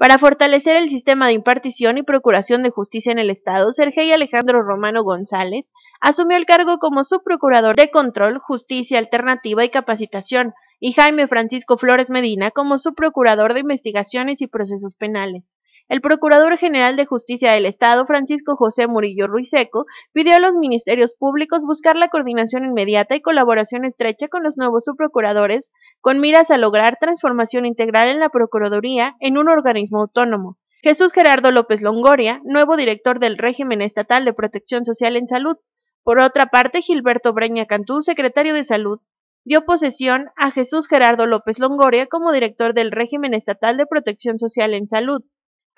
Para fortalecer el sistema de impartición y procuración de justicia en el Estado, y Alejandro Romano González asumió el cargo como subprocurador de Control, Justicia Alternativa y Capacitación, y Jaime Francisco Flores Medina como subprocurador de Investigaciones y Procesos Penales. El Procurador General de Justicia del Estado, Francisco José Murillo Ruiseco, pidió a los ministerios públicos buscar la coordinación inmediata y colaboración estrecha con los nuevos subprocuradores, con miras a lograr transformación integral en la Procuraduría en un organismo autónomo. Jesús Gerardo López Longoria, nuevo director del régimen estatal de protección social en salud. Por otra parte, Gilberto Breña Cantú, secretario de Salud, dio posesión a Jesús Gerardo López Longoria como director del régimen estatal de protección social en salud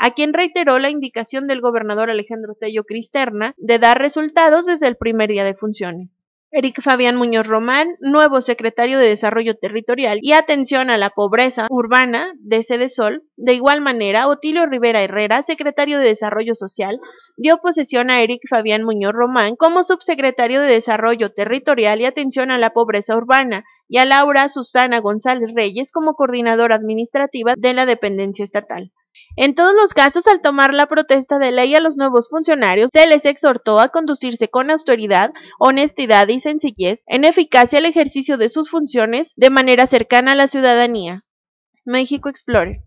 a quien reiteró la indicación del gobernador Alejandro Tello Cristerna de dar resultados desde el primer día de funciones. Eric Fabián Muñoz Román, nuevo secretario de Desarrollo Territorial y Atención a la Pobreza Urbana de Sede Sol. De igual manera, Otilio Rivera Herrera, secretario de Desarrollo Social, dio posesión a Eric Fabián Muñoz Román como subsecretario de Desarrollo Territorial y Atención a la Pobreza Urbana y a Laura Susana González Reyes como coordinadora administrativa de la dependencia estatal. En todos los casos, al tomar la protesta de ley a los nuevos funcionarios, se les exhortó a conducirse con autoridad, honestidad y sencillez, en eficacia el ejercicio de sus funciones de manera cercana a la ciudadanía. México Explore